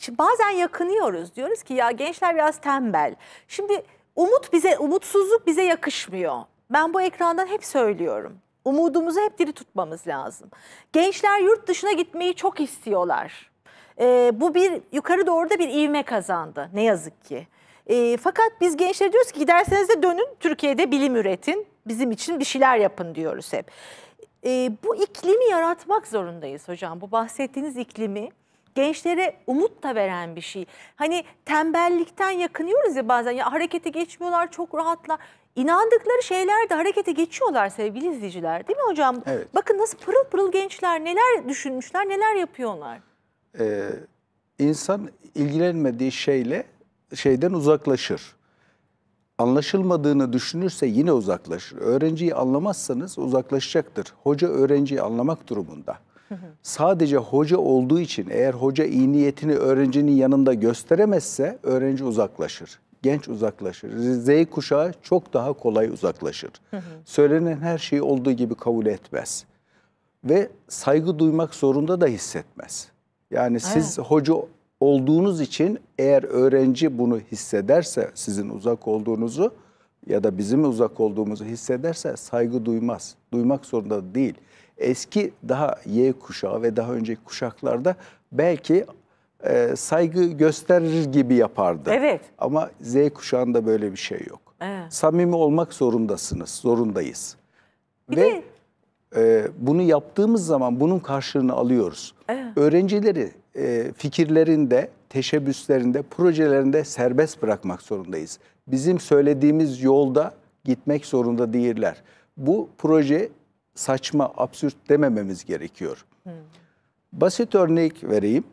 Şimdi bazen yakınıyoruz diyoruz ki ya gençler biraz tembel. Şimdi umut bize umutsuzluk bize yakışmıyor. Ben bu ekrandan hep söylüyorum. Umudumuzu hep diri tutmamız lazım. Gençler yurt dışına gitmeyi çok istiyorlar. Ee, bu bir yukarı doğru da bir ivme kazandı ne yazık ki. E, fakat biz gençlere diyoruz ki giderseniz de dönün Türkiye'de bilim üretin. Bizim için bir şeyler yapın diyoruz hep. E, bu iklimi yaratmak zorundayız hocam. Bu bahsettiğiniz iklimi gençlere umut da veren bir şey. Hani tembellikten yakınıyoruz ya bazen ya harekete geçmiyorlar çok rahatlar. İnandıkları şeyler de harekete geçiyorlar sevgili izleyiciler değil mi hocam? Evet. Bakın nasıl pırıl pırıl gençler neler düşünmüşler neler yapıyorlar. Ee, insan ilgilenmediği şeyle şeyden uzaklaşır. Anlaşılmadığını düşünürse yine uzaklaşır. Öğrenciyi anlamazsanız uzaklaşacaktır. Hoca öğrenciyi anlamak durumunda. Sadece hoca olduğu için eğer hoca iyi niyetini öğrencinin yanında gösteremezse öğrenci uzaklaşır. Genç uzaklaşır. Z kuşağı çok daha kolay uzaklaşır. Söylenen her şeyi olduğu gibi kabul etmez. Ve saygı duymak zorunda da hissetmez. Yani siz evet. hoca olduğunuz için eğer öğrenci bunu hissederse sizin uzak olduğunuzu ya da bizim uzak olduğumuzu hissederse saygı duymaz. Duymak zorunda değil eski daha Y kuşağı ve daha önceki kuşaklarda belki e, saygı gösterir gibi yapardı. Evet. Ama Z kuşağında böyle bir şey yok. Evet. Samimi olmak zorundasınız, zorundayız. Bir ve de... e, bunu yaptığımız zaman bunun karşılığını alıyoruz. Evet. Öğrencileri e, fikirlerinde, teşebbüslerinde, projelerinde serbest bırakmak zorundayız. Bizim söylediğimiz yolda gitmek zorunda değiller. Bu proje saçma, absürt demememiz gerekiyor. Hmm. Basit örnek vereyim.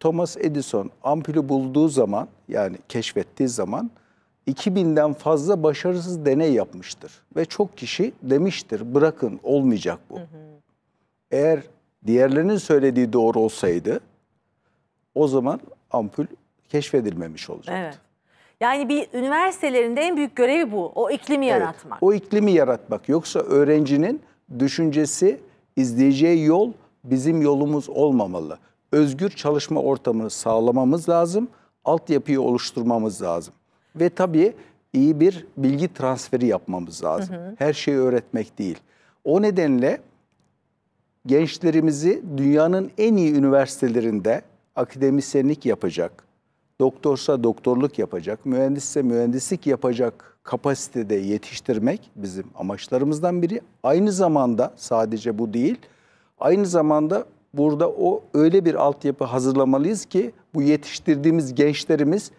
Thomas Edison ampulü bulduğu zaman yani keşfettiği zaman 2000'den fazla başarısız deney yapmıştır. Ve çok kişi demiştir bırakın olmayacak bu. Hı hı. Eğer diğerlerinin söylediği doğru olsaydı o zaman ampul keşfedilmemiş olacaktı. Evet. Yani bir üniversitelerin en büyük görevi bu. O iklimi evet, yaratmak. O iklimi yaratmak. Yoksa öğrencinin düşüncesi, izleyeceği yol bizim yolumuz olmamalı. Özgür çalışma ortamını sağlamamız lazım, altyapıyı oluşturmamız lazım. Ve tabii iyi bir bilgi transferi yapmamız lazım. Hı hı. Her şeyi öğretmek değil. O nedenle gençlerimizi dünyanın en iyi üniversitelerinde akademisyenlik yapacak, doktorsa doktorluk yapacak, mühendisse mühendislik yapacak kapasitede yetiştirmek bizim amaçlarımızdan biri. Aynı zamanda sadece bu değil, aynı zamanda burada o öyle bir altyapı hazırlamalıyız ki bu yetiştirdiğimiz gençlerimiz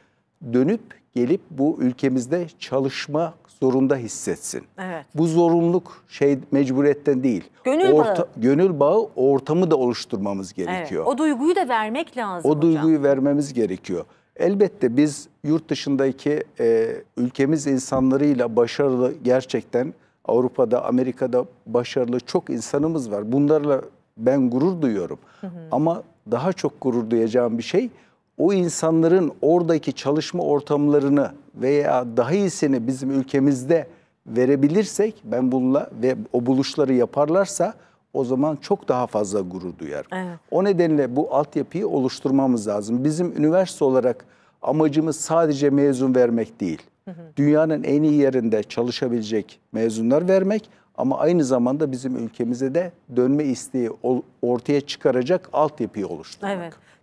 dönüp gelip bu ülkemizde çalışma zorunda hissetsin. Evet. Bu zorunluluk şey mecburiyetten değil. Gönül Orta, bağı. Gönül bağı ortamı da oluşturmamız gerekiyor. Evet. O duyguyu da vermek lazım O duyguyu vermemiz gerekiyor. Elbette biz yurt dışındaki e, ülkemiz insanlarıyla başarılı gerçekten Avrupa'da, Amerika'da başarılı çok insanımız var. Bunlarla ben gurur duyuyorum. Hı hı. Ama daha çok gurur duyacağım bir şey o insanların oradaki çalışma ortamlarını veya daha iyisini bizim ülkemizde verebilirsek ben bununla ve o buluşları yaparlarsa o zaman çok daha fazla gurur duyar. Evet. O nedenle bu altyapıyı oluşturmamız lazım. Bizim üniversite olarak amacımız sadece mezun vermek değil. Hı hı. Dünyanın en iyi yerinde çalışabilecek mezunlar vermek ama aynı zamanda bizim ülkemize de dönme isteği ortaya çıkaracak altyapıyı oluşturmak. Evet.